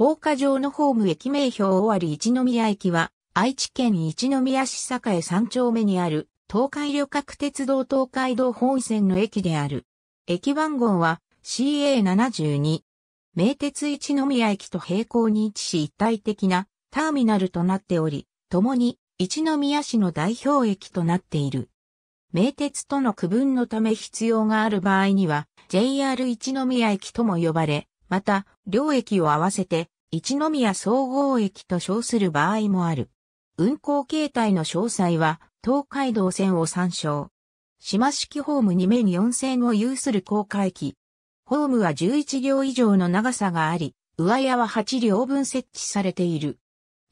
高架上のホーム駅名標終わり一宮駅は、愛知県一宮市栄3丁目にある、東海旅客鉄道東海道本線の駅である。駅番号は CA72。名鉄一宮駅と並行に位置し一体的なターミナルとなっており、共に一宮市の代表駅となっている。名鉄との区分のため必要がある場合には、JR 一宮駅とも呼ばれ、また、両駅を合わせて、一宮総合駅と称する場合もある。運行形態の詳細は、東海道線を参照。島式ホーム2面4線を有する高架駅。ホームは11両以上の長さがあり、上屋は8両分設置されている。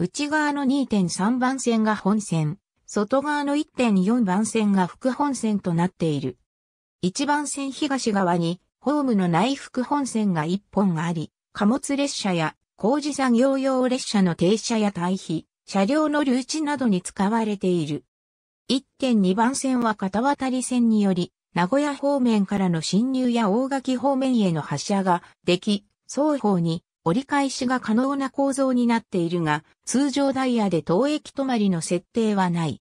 内側の2.3番線が本線、外側の1.4番線が副本線となっている。1番線東側にホームの内服本線が1本あり、貨物列車や工事作業用列車の停車や退避、車両の留置などに使われている。1.2番線は片渡り線により、名古屋方面からの侵入や大垣方面への発車ができ、双方に折り返しが可能な構造になっているが、通常ダイヤで当駅止まりの設定はない。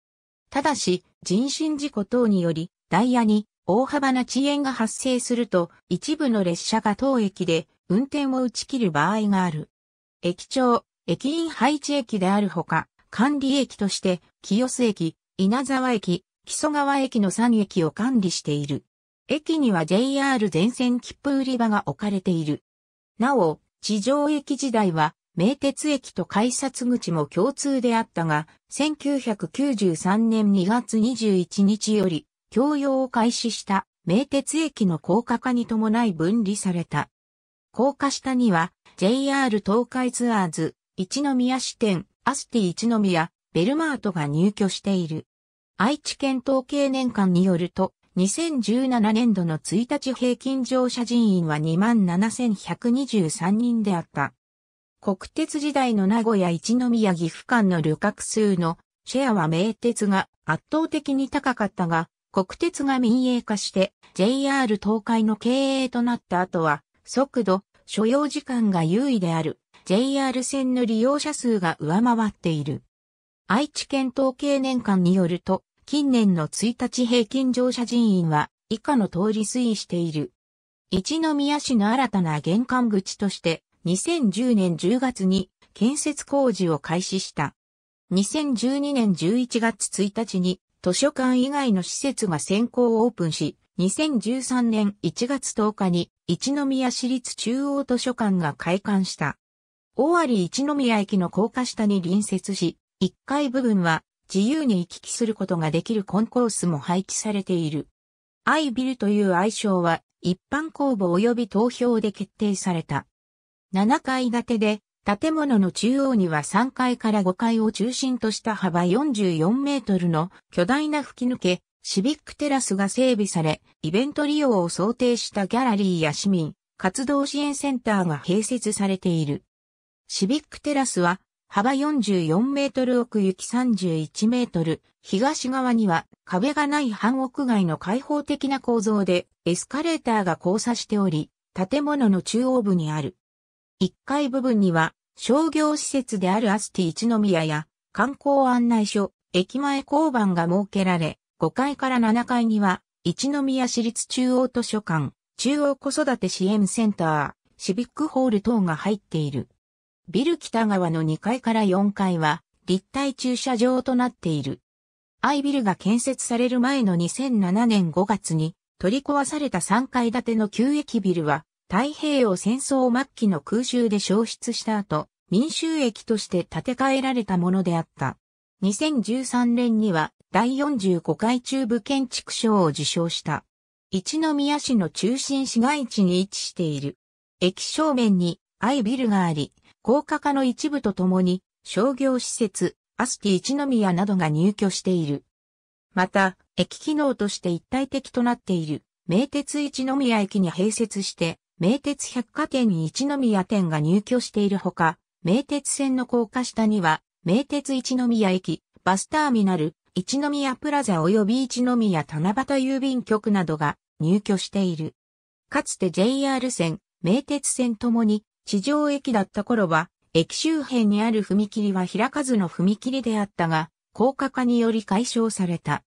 ただし、人身事故等により、ダイヤに大幅な遅延が発生すると、一部の列車が当駅で運転を打ち切る場合がある。駅長、駅員配置駅であるほか、管理駅として、清洲駅、稲沢駅、木曽川駅の3駅を管理している。駅には JR 全線切符売り場が置かれている。なお、地上駅時代は、名鉄駅と改札口も共通であったが、1993年2月21日より、供用を開始した名鉄駅の高架化に伴い分離された。高架下には JR 東海ツアーズ、一宮支店、アスティ一宮、ベルマートが入居している。愛知県統計年間によると、2017年度の1日平均乗車人員は27,123人であった。国鉄時代の名古屋一宮岐阜間の旅客数のシェアは名鉄が圧倒的に高かったが、国鉄が民営化して JR 東海の経営となった後は、速度、所要時間が優位である JR 線の利用者数が上回っている。愛知県統計年間によると、近年の1日平均乗車人員は以下の通り推移している。一宮市の新たな玄関口として、2010年10月に建設工事を開始した。2012年11月1日に図書館以外の施設が先行オープンし、2013年1月10日に一宮市立中央図書館が開館した。大有一宮駅の高架下に隣接し、1階部分は自由に行き来することができるコンコースも配置されている。アイビルという愛称は一般公募及び投票で決定された。7階建てで建物の中央には3階から5階を中心とした幅44メートルの巨大な吹き抜け、シビックテラスが整備され、イベント利用を想定したギャラリーや市民、活動支援センターが併設されている。シビックテラスは、幅44メートル奥行き31メートル、東側には壁がない半屋外の開放的な構造で、エスカレーターが交差しており、建物の中央部にある。1階部分には商業施設であるアスティ一宮や観光案内所、駅前交番が設けられ、5階から7階には、一宮市立中央図書館、中央子育て支援センター、シビックホール等が入っている。ビル北側の2階から4階は、立体駐車場となっている。アイビルが建設される前の2007年5月に取り壊された3階建ての旧駅ビルは太平洋戦争末期の空襲で消失した後、民衆駅として建て替えられたものであった。2013年には第45回中部建築賞を受賞した。一宮市の中心市街地に位置している。駅正面にアイビルがあり、高架化の一部とともに商業施設、アスティ一宮などが入居している。また、駅機能として一体的となっている、名鉄一宮駅に併設して、名鉄百貨店一宮店が入居しているほか、名鉄線の高架下には、名鉄一宮駅、バスターミナル、一宮プラザ及び一宮七夕郵便局などが入居している。かつて JR 線、名鉄線ともに地上駅だった頃は、駅周辺にある踏切は開かずの踏切であったが、高架化により解消された。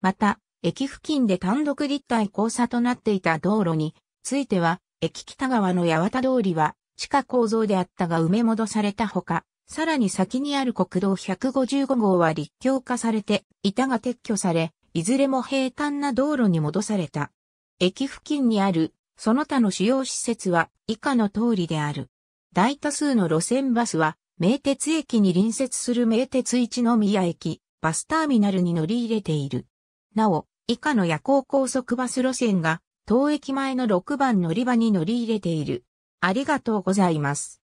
また、駅付近で単独立体交差となっていた道路については、駅北側の八幡通りは地下構造であったが埋め戻されたほか、さらに先にある国道155号は立教化されて、板が撤去され、いずれも平坦な道路に戻された。駅付近にある、その他の主要施設は以下の通りである。大多数の路線バスは、名鉄駅に隣接する名鉄一宮駅、バスターミナルに乗り入れている。なお、以下の夜行高速バス路線が当駅前の6番乗り場に乗り入れている。ありがとうございます。